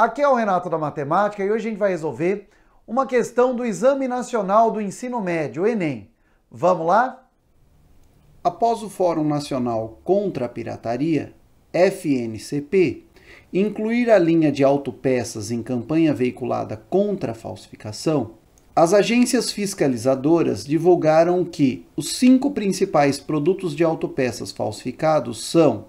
Aqui é o Renato da Matemática e hoje a gente vai resolver uma questão do Exame Nacional do Ensino Médio, Enem. Vamos lá? Após o Fórum Nacional contra a Pirataria, FNCP, incluir a linha de autopeças em campanha veiculada contra a falsificação, as agências fiscalizadoras divulgaram que os cinco principais produtos de autopeças falsificados são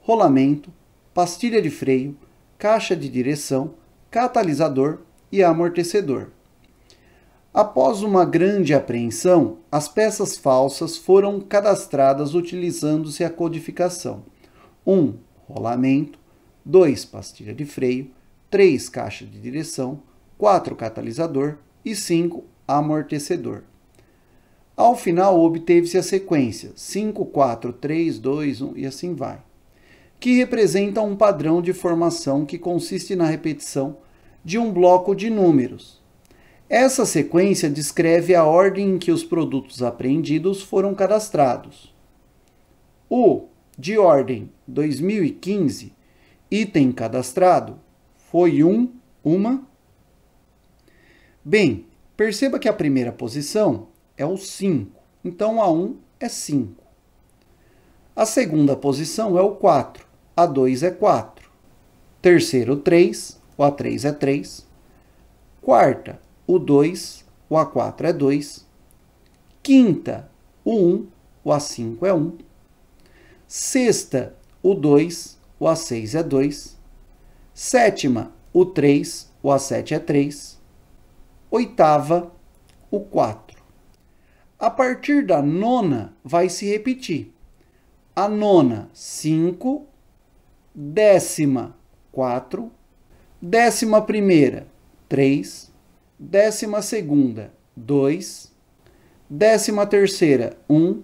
rolamento, pastilha de freio, caixa de direção, catalisador e amortecedor. Após uma grande apreensão, as peças falsas foram cadastradas utilizando-se a codificação: 1. Um, rolamento, 2. pastilha de freio, 3. caixa de direção, 4. catalisador e 5. amortecedor. Ao final, obteve-se a sequência 5, 4, 3, 2, 1 e assim vai que representa um padrão de formação que consiste na repetição de um bloco de números. Essa sequência descreve a ordem em que os produtos apreendidos foram cadastrados. O de ordem 2015, item cadastrado, foi um, uma. Bem, perceba que a primeira posição é o 5, então a 1 um é 5. A segunda posição é o 4, a2 é 4. Terceiro, 3. O A3 é 3. Quarta, o 2. O A4 é 2. Quinta, o 1. O A5 é 1. Sexta, o 2. O A6 é 2. Sétima, o 3. O A7 é 3. Oitava, o 4. A partir da nona, vai se repetir. A nona, 5, décima, quatro, décima primeira, três, décima segunda, dois, décima terceira, um,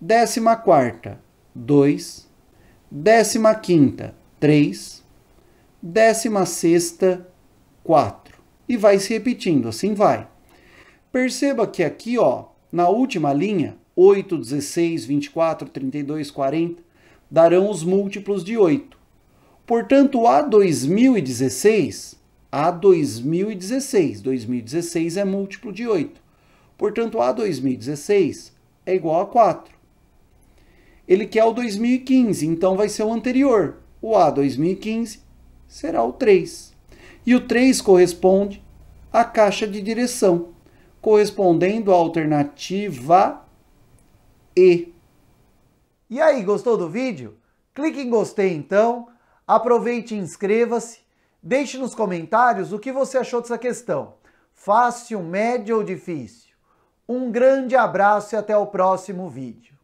décima quarta, dois, décima quinta, três, décima sexta, quatro. E vai se repetindo, assim vai. Perceba que aqui, ó, na última linha, 8, 16, 24, 32, 40, darão os múltiplos de 8. Portanto, a 2016, a 2016, 2016 é múltiplo de 8. Portanto, a 2016 é igual a 4. Ele quer o 2015, então vai ser o anterior. O A 2015 será o 3. E o 3 corresponde à caixa de direção, correspondendo à alternativa E. E aí, gostou do vídeo? Clique em gostei então, aproveite e inscreva-se, deixe nos comentários o que você achou dessa questão, fácil, médio ou difícil. Um grande abraço e até o próximo vídeo.